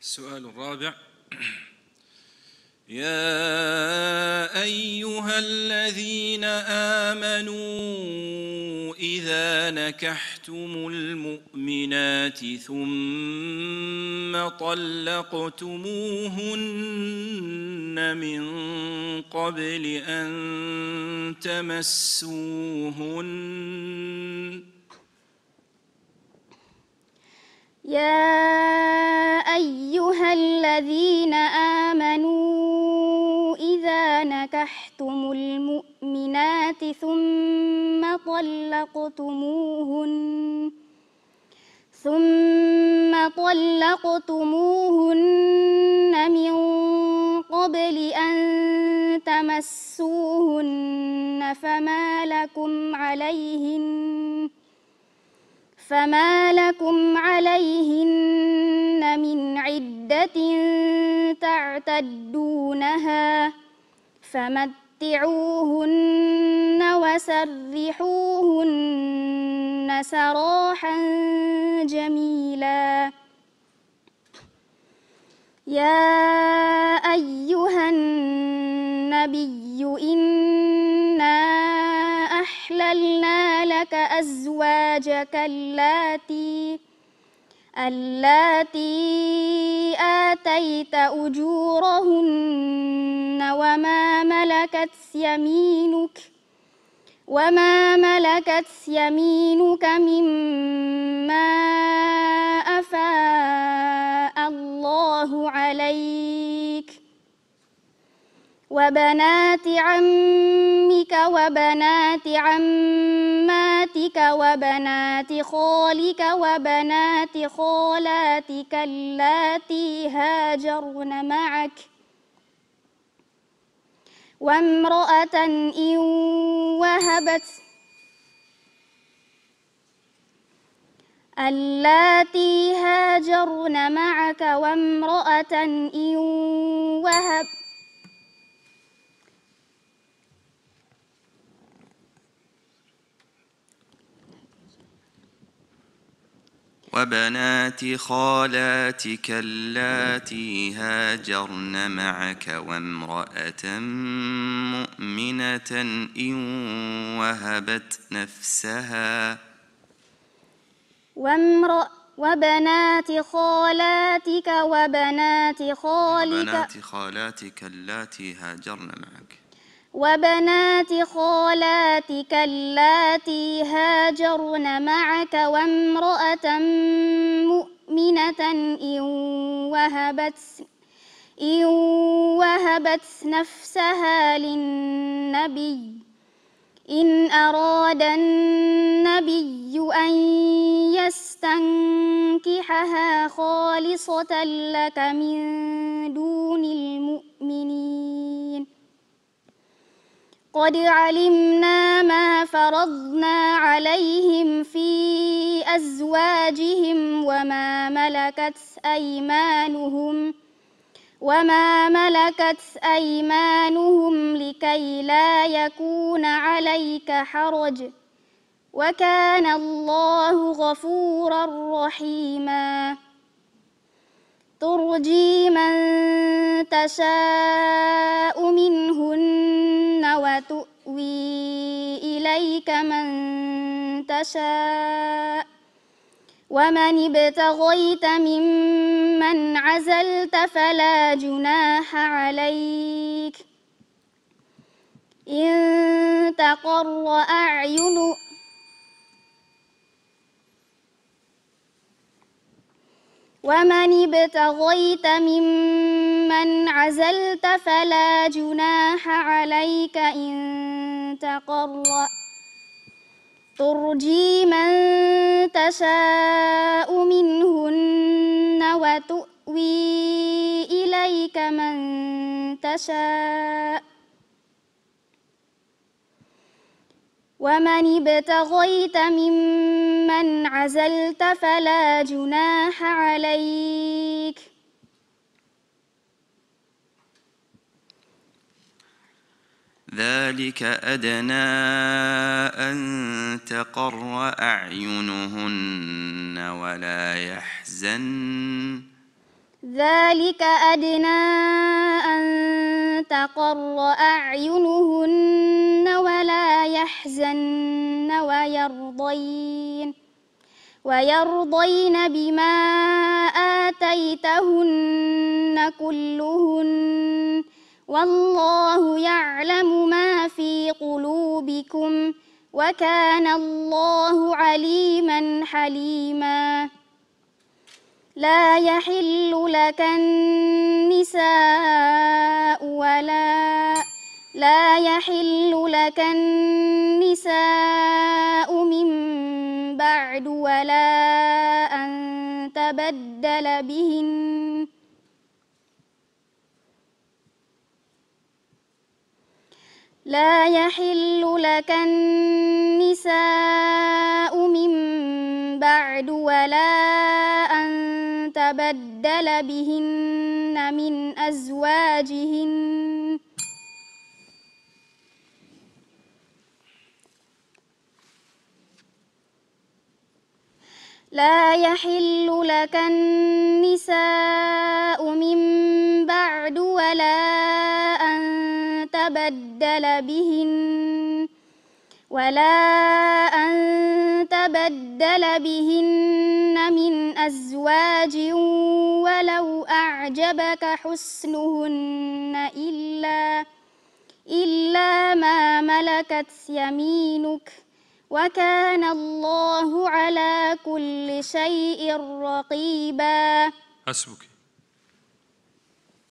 السؤال الرابع يا أيها الذين آمنوا إذا نكحتم المؤمنات ثم طلقتموهن من قبل أن تمسوهن الحسنات ثم طلقتموهن ثم طلقتموهن من قبل أن تمسوهن فما لكم عليهن فما لكم عليهن من عدة تعتدونها فمت ومتعوهن وسرحوهن سراحا جميلا يا أيها النبي إنا أحللنا لك أزواجك اللاتي اللاتي آتيت أجورهن وما ملكت يمينك وما ملكت يمينك مما أفاء الله عليك وبنات عمك وبنات عماتك وبنات خالك وبنات خالاتك اللاتي هاجرن معك وامرأة إن وهبت اللاتي هاجرن معك وامرأة إن وهبت وبنات خالاتك اللاتي هاجرن معك وامرأة مؤمنة إن وهبت نفسها وامرأة وبنات خالاتك وبنات خالك وبنات خالاتك اللاتي هاجرن معك وبنات خالاتك اللاتي هاجرن معك وامرأة مؤمنة إن وهبت إن وهبت نفسها للنبي إن أراد النبي أن يستنكحها خالصة لك من دون المؤمنين قد علمنا ما فرضنا عليهم في أزواجهم وما ملكت أيمانهم وما ملكت أيمانهم لكي لا يكون عليك حرج وكان الله غفورا رحيما ترجي من تشاء منهن وتؤوي إليك من تشاء ومن ابتغيت ممن عزلت فلا جناح عليك إن تقر أعين ومن ابتغيت ممن من عزلت فلا جناح عليك إن تقر ترجي من تشاء منهن وتؤوي إليك من تشاء ومن ابتغيت ممن عزلت فلا جناح عليك ذلك أدنى أن تقر أعينهن ولا يحزن ذلك أدنى أن تقر أعينهن ولا يحزن ويرضين ويرضين بما آتيتهن كلهن والله يعلم ما في قلوبكم وكان الله عليما حليما لا يحل لك النساء ولا لا يحل لك النساء من بعد ولا أن تبدل بهن لا يحل لك النساء من بعد ولا أن تبدل بهن من أزواجهن لا يحل لك النساء من بعد ولا تبدل بهن ولا أن تبدل بهن من أزواج ولو أعجبك حسنهن إلا إلا ما ملكت يمينك وكان الله على كل شيء رقيبا حسبك